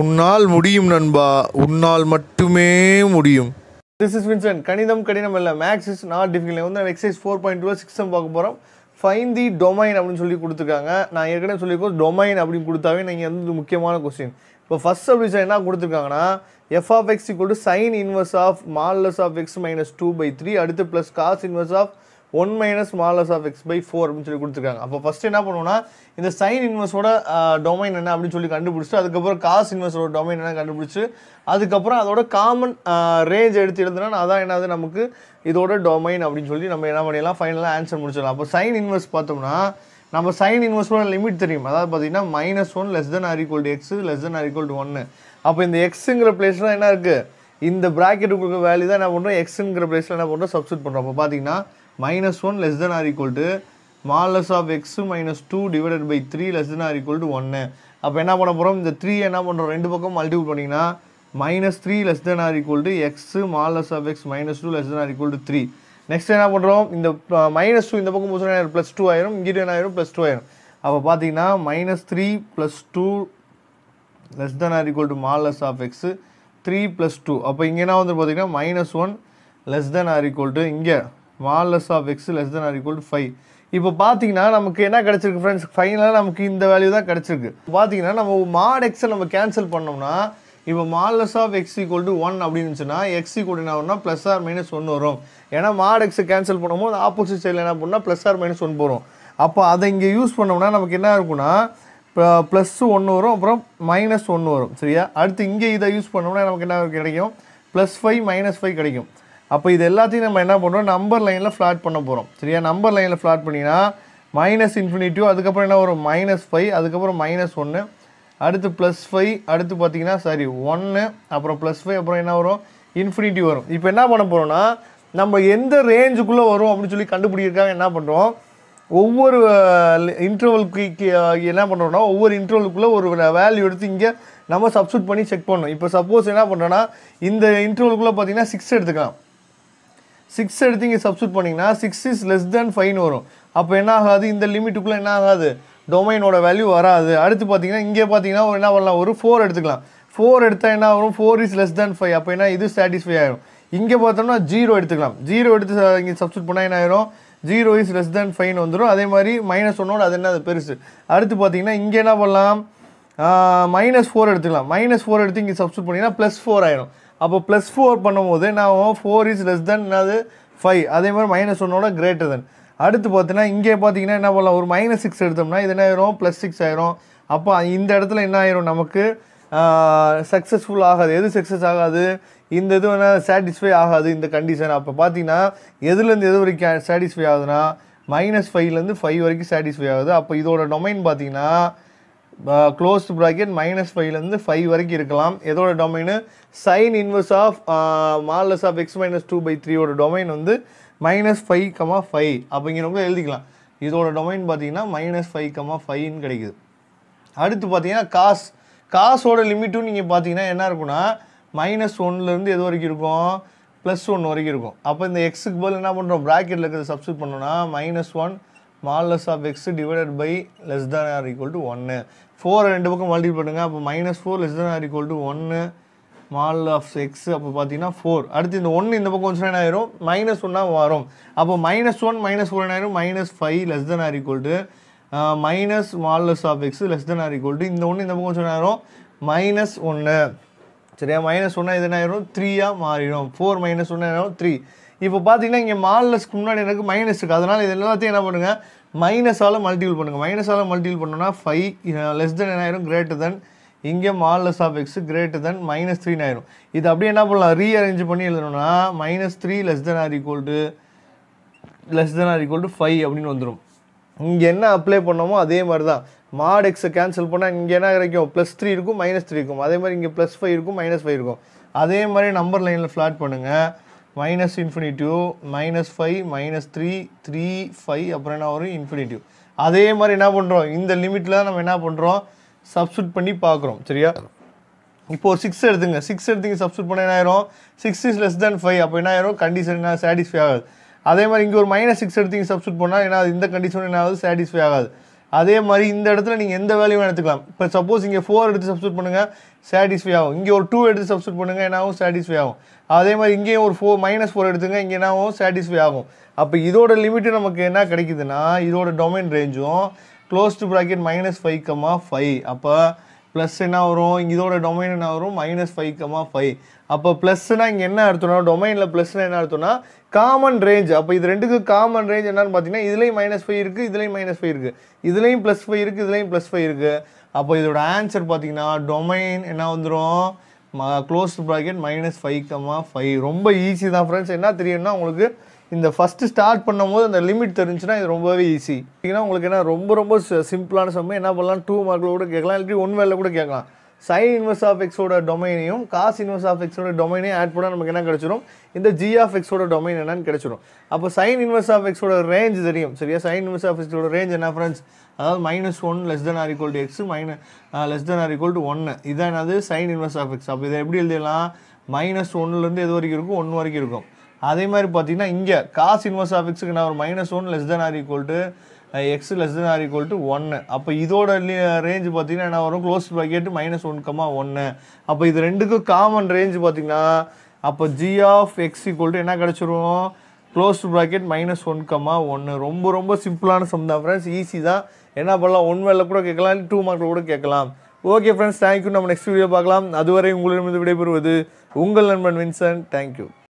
உன்னால் முடியும் நண்பா உன்னால் மட்டுமே முடியும் திஸ் இஸ் வின்சன் கணிதம் கடினம் இல்லை மேக்ஸ் இஸ் நாட் டிஃபிகல் வந்து exercise four point two six பார்க்க போகிறோம் ஃபைன் தி டொமைன் அப்படின்னு சொல்லி கொடுத்துருக்காங்க நான் ஏற்கனவே சொல்லியிருக்கோம் டொமைன் அப்படின்னு கொடுத்தாவே நீங்கள் வந்து முக்கியமான கொஸ்டின் இப்போ ஃபஸ்ட் சப்டிஷன் என்ன கொடுத்துருக்காங்கன்னா F of X equal to sine inverse of modulus of X minus two by three அடுத்து plus cos inverse of one minus modulus of X by four அப்படின்னு சொல்லி கொடுத்துருக்காங்க அப்போ ஃபஸ்ட் என்ன பண்ணுவோம்னா இந்த சைன் இன்வெர்ஸோட டொமைன் என்ன அப்படின்னு சொல்லி கண்டுபிடிச்சிட்டு அதுக்கப்புறம் காசு இன்வெர்ஸோட டொமைன் என்ன கண்டுபிடிச்சி அதுக்கப்புறம் அதோட காமன் ரேஞ்ச் எடுத்து எழுதுனா அதான் என்னது நமக்கு இதோட டொமைன் அப்படின்னு சொல்லி நம்ம என்ன பண்ணிடலாம் ஃபைனலாக ஆன்சர் முடிச்சிடலாம் அப்போ சைன் இன்வெர்ஸ் பார்த்தோம்னா நம்ம சைன் இன்வெர்ஸோட லிமிட் தெரியும் அதாவது பார்த்தீங்கன்னா minus one less than or equal to X less than or equal to ஒன்று அப்போ இந்த எக்ஸுங்கிற பிளேஸ்லாம் என்ன இருக்குது இந்த ப்ராக்கெட்டுக்கு வேல்யூ தான் என்ன பண்ணுறோம் எக்ஸுங்கிற பிளேஸில் என்ன பண்ணுறோம் சப்ஸ்டியூட் பண்ணுறோம் அப்போ பார்த்தீங்கன்னா minus one less than or equal to modulus of X minus two divided by three less than or equal to ஒன்று அப்போ என்ன பண்ண போகிறோம் இந்த த்ரீ என்ன பண்ணுறோம் ரெண்டு பக்கம் மல்டிபிள் பண்ணிங்கன்னா minus three less than or equal to X modulus of X minus two less than or equal to three next என்ன பண்ணுறோம் இந்த மைனஸ் டூ இந்த பக்கம் போச்சுன்னா ப்ளஸ் டூ ஆயிரும் இங்கிட்டு என்ன ஆயிரும் ப்ளஸ் டூ ஆயிரும் அப்போ பார்த்தீங்கன்னா minus three plus two less than or equal to modulus of X three plus two அப்போ இங்கே என்ன வந்து பார்த்தீங்கன்னா minus one less than or equal to இங்கே modulus of X less than or equal to five இப்போ பார்த்தீங்கன்னா நமக்கு என்ன கிடச்சிருக்கு ஃப்ரெண்ட்ஸ் ஃபைனலாக நமக்கு இந்த வேல்யூ தான் கிடச்சிருக்கு பார்த்தீங்கன்னா நம்ம மாட் எக்ஸை நம்ம கேன்சல் பண்ணோம்னா இப்போ modulus of X equal to one அப்படின்னு இருந்துச்சுன்னா எக்ஸ் ஈக்குவல் என்ன வரும்னா ப்ளஸ் ஆர் மைனஸ் ஒன் வரும் ஏன்னா மாட் எக்ஸை கேன்சல் பண்ணும்போது ஆப்போசிட் சைடில் என்ன பண்ணால் ப்ளஸ் ஆர் மைனஸ் ஒன் போகிறோம் அப்போ அதை இங்கே யூஸ் பண்ணோம்னா நமக்கு என்ன இருக்குன்னா ப்ளஸ் ஒன்று வரும் அப்புறம் மைனஸ் ஒன்று வரும் சரியா அடுத்து இங்கே இதை யூஸ் பண்ணோம்னா நமக்கு என்ன கிடைக்கும் ப்ளஸ் ஃபைவ் மைனஸ் ஃபைவ் கிடைக்கும் அப்போ இது எல்லாத்தையும் நம்ம என்ன பண்ணுறோம் நம்பர் லைனில் ஃப்ளாட் பண்ண போகிறோம் சரியா நம்பர் லைனில் ஃப்ளாட் பண்ணிங்கன்னா மைனஸ் இன்ஃபினிட்டியூ அதுக்கப்புறம் என்ன வரும் மைனஸ் ஃபைவ் அதுக்கப்புறம் மைனஸ் ஒன்று அடுத்து ப்ளஸ் ஃபைவ் அடுத்து பார்த்தீங்கன்னா சாரி ஒன்று அப்புறம் ப்ளஸ் ஃபைவ் அப்புறம் என்ன வரும் இன்ஃபினிட்டி வரும் இப்போ என்ன பண்ண போகிறோம்னா நம்ம எந்த ரேஞ்சுக்குள்ளே வரும் அப்படின்னு சொல்லி கண்டுபிடிக்கிறக்காக என்ன பண்ணுறோம் ஒவ்வொரு இன்டர்வல்க்கு என்ன பண்ணுறோம்னா ஒவ்வொரு இன்டர்வலுக்குள்ளே ஒரு வேல்யூ எடுத்து இங்கே நம்ம சப்ஸ்டியூட் பண்ணி செக் பண்ணணும் இப்போ சப்போஸ் என்ன பண்ணுறோன்னா இந்த இன்டர்வலுக்குள்ளே பார்த்தீங்கன்னா சிக்ஸ் எடுத்துக்கலாம் சிக்ஸ் எடுத்து இங்கே சப்ஸ்டியூட் பண்ணிங்கன்னா six is less than five வரும் அப்போ என்ன ஆகாது இந்த லிமிட்டுக்குள்ளே என்ன ஆகாது டொமைனோட வேல்யூ வராது அடுத்து பார்த்தீங்கன்னா இங்கே பார்த்தீங்கன்னா ஒரு என்ன பண்ணலாம் ஒரு ஃபோர் எடுத்துக்கலாம் ஃபோர் எடுத்தால் என்ன வரும் four is less than five அப்போ என்ன இது சாட்டிஸ்ஃபை ஆகிடும் இங்கே பார்த்தோம்னா ஜீரோ எடுத்துக்கலாம் ஜீரோ எடுத்து இங்கே சப்ஸ்டியூட் பண்ணால் என்ன ஆயிரும் zero is less than five வந்துடும் அதே மாதிரி மைனஸ் ஒன்னோட அது என்ன அது பெருசு அடுத்து பார்த்தீங்கன்னா இங்கே என்ன பண்ணலாம் மைனஸ் ஃபோர் எடுத்துக்கலாம் மைனஸ் ஃபோர் எடுத்து இங்கே சப்ஸ்டியூட் பண்ணிங்கன்னா ப்ளஸ் ஃபோர் ஆயிரும் அப்போ ப்ளஸ் ஃபோர் பண்ணும்போது நான் ஃபோர் இஸ் லெஸ் தென் அது ஃபைவ் அதே மாதிரி மைனஸ் ஒன்னோட கிரேட்டர் தென் அடுத்து பார்த்தீங்கன்னா இங்கே பார்த்தீங்கன்னா என்ன பண்ணலாம் ஒரு மைனஸ் சிக்ஸ் எடுத்தோம்னா இது என்ன ஆயிரும் ப்ளஸ் சிக்ஸ் ஆயிரும் அப்போ இந்த இடத்துல என்ன ஆயிரும் நமக்கு சக்ஸஸ்ஃபுல் ஆகாது எது சக்ஸஸ் ஆகாது இந்த இது என்ன சாட்டிஸ்ஃபை ஆகாது இந்த கண்டிஷன் அப்போ பார்த்தீங்கன்னா எதுலேருந்து எது வரைக்கும் சாட்டிஸ்ஃபை ஆகுதுன்னா மைனஸ் ஃபைவ்லேருந்து ஃபைவ் வரைக்கும் சாட்டிஸ்ஃபை ஆகுது அப்போ இதோட டொமைன் பார்த்தீங்கன்னா க்ளோஸ்டு ப்ராக்கெட் மைனஸ் ஃபைவ்லேருந்து ஃபைவ் வரைக்கும் இருக்கலாம் எதோட domain sine inverse of modulus of X minus two by த்ரீயோட டொமைன் வந்து மைனஸ் ஃபைவ் கமா ஃபைவ் அப்படிங்கிறவங்க எழுதிக்கலாம் இதோட டொமைன் பார்த்தீங்கன்னா மைனஸ் ஃபைவ் கமா ஃபைவ்னு கிடைக்குது அடுத்து பார்த்தீங்கன்னா காஸ் காசோட லிமிட்டும் நீங்கள் பார்த்தீங்கன்னா என்ன இருக்குன்னா மைனஸ் ஒன்லேருந்து எது வரைக்கும் இருக்கும் ப்ளஸ் ஒன் வரைக்கும் இருக்கும் அப்போ இந்த எக்ஸுக்கு பதில் என்ன பண்ணுறோம் ப்ராக்கெட்டில் இருக்கிறத சப்ஸ்டியூட் பண்ணோன்னா minus one modulus of X divided by less than or equal to ஒன்று ஃபோரை ரெண்டு பக்கம் மல்டிபிள் பண்ணுங்க அப்போ minus four less than or equal to ஒன்று மால் ஆஃப் எக்ஸ் அப்போ பார்த்தீங்கன்னா ஃபோர் அடுத்து இந்த ஒன்று இந்த பக்கம் வந்து ஆயிரும் மைனஸ் ஒன்னாக வரும் அப்போ மைனஸ் ஒன் மைனஸ் ஃபோர் ஆயிரும் minus five less than or equal to minus modulus of X less than or equal to இந்த ஒன்று இந்த பக்கம் சொன்னாயிரும் மைனஸ் ஒன்று சரியா மைனஸ் ஒன்றா இது என்ன ஆயிரும் த்ரீயாக மாறிடும் ஃபோர் மைனஸ் ஒன்று ஆயிரும் த்ரீ இப்போ பார்த்தீங்கன்னா இங்கே மாலஸ்க்கு முன்னாடி எனக்கு மைனஸ் இருக்குது அதனால் இது எல்லாத்தையும் என்ன பண்ணுங்கள் மைனஸால் மல்டிபிள் பண்ணுங்கள் மைனஸால் மல்டிபிள் பண்ணோன்னா ஃபைவ் லெஸ் தென் என்னாயிரும் கிரேட்டர் தென் இங்கே modulus of X greater than minus த்ரீன்னு ஆயிரும் இது அப்படியே என்ன பண்ணலாம் ரீ அரேஞ்ச் பண்ணி எழுதணும்னா minus three less than or equal to less than or equal to five அப்படின்னு வந்துடும் இங்கே என்ன அப்ளை பண்ணோமோ அதே மாதிரி தான் மாட் எக்ஸை கேன்சல் பண்ணால் இங்கே என்ன கிடைக்கும் ப்ளஸ் த்ரீ இருக்கும் மைனஸ் த்ரீ இருக்கும் அதே மாதிரி இங்கே ப்ளஸ் ஃபைவ் இருக்கும் மைனஸ் ஃபைவ் இருக்கும் அதே மாதிரி நம்பர் லைனில் ஃப்ளாட் பண்ணுங்கள் minus infinity minus five minus three three five அப்புறம் என்ன வரும் இன்ஃபினிட்டிவ் அதே மாதிரி என்ன பண்ணுறோம் இந்த லிமிட்டில் நம்ம என்ன பண்ணுறோம் சப்ஸ்டியூட் பண்ணி பார்க்குறோம் சரியா இப்போ ஒரு சிக்ஸ் எடுத்துங்க சிக்ஸ் எடுத்துங்க சப்ஸ்டியூட் பண்ண என்ன ஆயிரும் six is less than five அப்போ என்ன ஆயிரும் கண்டிஷன் என்ன சாட்டிஸ்ஃபை ஆகாது அதே மாதிரி இங்கே ஒரு மைனஸ் சிக்ஸ் எடுத்தீங்க சப்ஸ்டியூட் பண்ணால் ஏன்னா இந்த கண்டிஷன் என்ன ஆகுது சாட்டிஸ்ஃபை ஆகாது அதே மாதிரி இந்த இடத்துல நீங்கள் எந்த வேலையும் எடுத்துக்கலாம் இப்போ சப்போஸ் இங்கே ஃபோர் எடுத்து சப்ஸ்டியூட் பண்ணுங்கள் சாட்டிஸ்ஃபை ஆகும் இங்கே ஒரு டூ எடுத்து சப்ஸ்டியூட் பண்ணுங்கள் என்ன ஆகும் சாட்டிஸ்ஃபை ஆகும் அதே மாதிரி இங்கேயும் ஒரு ஃபோர் மைனஸ் ஃபோர் எடுத்துங்க இங்கே என்ன ஆகும் சாட்டிஸ்ஃபை ஆகும் அப்போ இதோட லிமிட்டு நமக்கு என்ன கிடைக்குதுன்னா இதோட டொமைன் ரேஞ்சும் closed bracket minus five comma five அப்போ ப்ளஸ் என்ன வரும் இதோட டொமைன் என்ன வரும் மைனஸ் ஃபைவ் கமா ஃபைவ் அப்போ ப்ளஸ்ஸுனால் இங்கே என்ன அர்த்தம்னா டொமைனில் ப்ளஸ்னால் என்ன அர்த்தம்னா காமன் ரேஞ்ச் அப்போ இது ரெண்டுக்கு காமன் ரேஞ்ச் என்னன்னு பார்த்தீங்கன்னா இதுலேயும் மைனஸ் ஃபைவ் இருக்குது இதுலேயும் மைனஸ் ஃபைவ் இருக்குது இதுலேயும் ப்ளஸ் ஃபைவ் இருக்குது இதுலேயும் ப்ளஸ் ஃபைவ் இருக்குது அப்போ இதோட ஆன்சர் பார்த்தீங்கன்னா டொமைன் என்ன வந்துடும் close bracket minus five comma five ரொம்ப ஈஸி தான் ஃப்ரெண்ட்ஸ் என்ன தெரியும்னா உங்களுக்கு இந்த ஃபஸ்ட்டு ஸ்டார்ட் பண்ணும் போது அந்த லிமிட் தெரிஞ்சுன்னா இது ரொம்பவே ஈஸி ஏன்னா உங்களுக்கு என்ன ரொம்ப ரொம்ப சிம்பிளான சம்ம என்ன பண்ணலாம் டூ மார்க்கில் கூட கேட்கலாம் இல்லாட்டி ஒன் வேலை கூட கேட்கலாம் சைன் இன்வெர்ஸ் ஆஃப் எக்ஸோட டொமைனையும் காஸ் இன்வெர்ஸ் ஆஃப் எக்ஸோட டொமைனையும் ஆட் பண்ணால் நமக்கு என்ன கிடச்சிரும் இந்த ஜி ஆஃப் எக்ஸோட டொமைன் என்னன்னு கிடச்சிரும் அப்போ சைன் இன்வெர்ஸ் ஆஃப் எக்ஸோட ரேஞ்ச் தெரியும் சரியா சைன் இன்வெர்ஸ் ஆஃப் எக்ஸோட ரேஞ்ச் என்ன ஃப்ரெண்ட்ஸ் அதாவது minus one less than or equal to X minus less than or equal to ஒன்று இதான் என்னது சைன் இன்வெர்ஸ் ஆஃப் எக்ஸ் அப்போ இதை எப்படி எழுதிடலாம் மைனஸ் ஒன்னுலேருந்து எது வரைக்கும் இருக்கும் ஒன்று வரைக்கும் இருக்கும் அதே மாதிரி பார்த்தீங்கன்னா இங்கே காஸ் இன்வர்ஸ் ஆஃப் எக்ஸுக்கு நான் ஒரு minus one less than or equal to X less than or equal to ஒன்று அப்போ இதோட ரேஞ்ச் பார்த்தீங்கன்னா என்ன வரும் close bracket minus one comma ஒன்று அப்போ இது ரெண்டுக்கும் காமன் ரேஞ்ச் பார்த்தீங்கன்னா அப்போ G of X equal to என்ன கிடச்சிருவோம் close bracket minus one comma ஒன்று ரொம்ப ரொம்ப சிம்பிளான சம் தான் ஃப்ரெண்ட்ஸ் ஈஸி தான் என்ன பண்ணலாம் ஒன் வேலை கூட கேட்கலாம் டூ மார்க்கில் கூட கேட்கலாம் ஓகே ஃப்ரெண்ட்ஸ் தேங்க்யூ நம்ம நெக்ஸ்ட் வீடியோ பார்க்கலாம் அதுவரை உங்களிடமிருந்து விடைபெறுவது உங்கள் நண்பன் வின்சன் தேங்க்யூ